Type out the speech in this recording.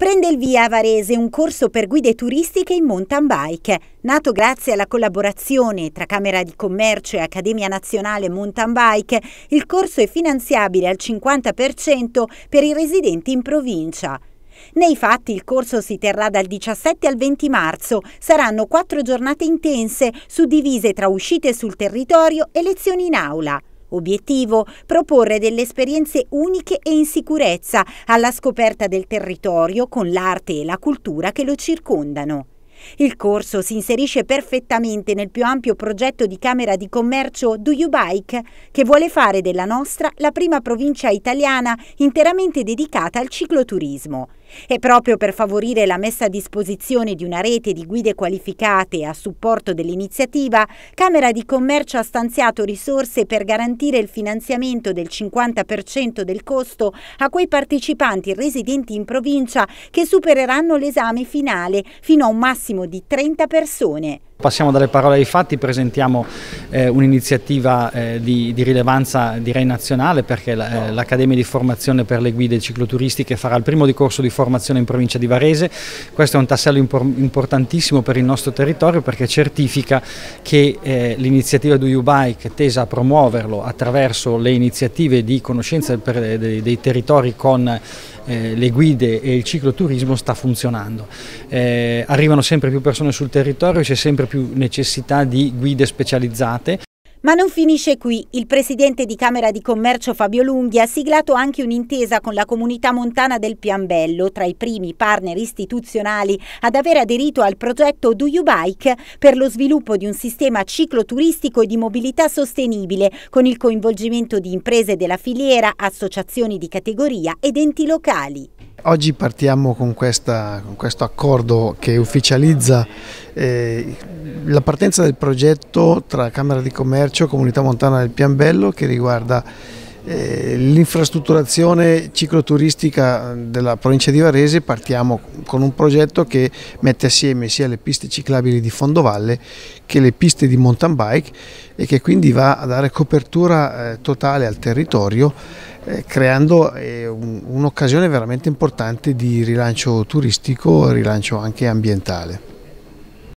Prende il via a Varese un corso per guide turistiche in mountain bike. Nato grazie alla collaborazione tra Camera di Commercio e Accademia Nazionale Mountain Bike, il corso è finanziabile al 50% per i residenti in provincia. Nei fatti il corso si terrà dal 17 al 20 marzo, saranno quattro giornate intense suddivise tra uscite sul territorio e lezioni in aula. Obiettivo? Proporre delle esperienze uniche e in sicurezza alla scoperta del territorio con l'arte e la cultura che lo circondano. Il corso si inserisce perfettamente nel più ampio progetto di Camera di Commercio Do You Bike, che vuole fare della nostra la prima provincia italiana interamente dedicata al cicloturismo. E proprio per favorire la messa a disposizione di una rete di guide qualificate a supporto dell'iniziativa, Camera di Commercio ha stanziato risorse per garantire il finanziamento del 50% del costo a quei partecipanti residenti in provincia che supereranno l'esame finale fino a un massimo di 30 persone. Passiamo dalle parole ai fatti, presentiamo eh, un'iniziativa eh, di, di, rilevanza direi nazionale perché eh, l'Accademia di Formazione per le Guide Cicloturistiche farà il primo di corso di formazione in provincia di Varese. Questo è un tassello importantissimo per il nostro territorio perché certifica che eh, l'iniziativa Do You Bike tesa a promuoverlo attraverso le iniziative di conoscenza per, dei, dei territori con eh, le guide e il cicloturismo sta funzionando. Eh, arrivano sempre più persone sul territorio, c'è sempre più necessità di guide specializzate. Ma non finisce qui. Il presidente di Camera di Commercio Fabio Lunghi ha siglato anche un'intesa con la comunità montana del Piambello, tra i primi partner istituzionali ad aver aderito al progetto Do You Bike per lo sviluppo di un sistema cicloturistico e di mobilità sostenibile, con il coinvolgimento di imprese della filiera, associazioni di categoria ed enti locali. Oggi partiamo con, questa, con, questo accordo che ufficializza eh, la partenza del progetto tra Camera di Commercio e Comunità Montana del Pianbello che riguarda eh, l'infrastrutturazione cicloturistica della provincia di Varese. Partiamo con un progetto che mette assieme sia le piste ciclabili di Fondovalle che le piste di mountain bike e che quindi va a dare copertura eh, totale al territorio eh, creando eh, un'occasione veramente importante di rilancio turistico e rilancio anche ambientale.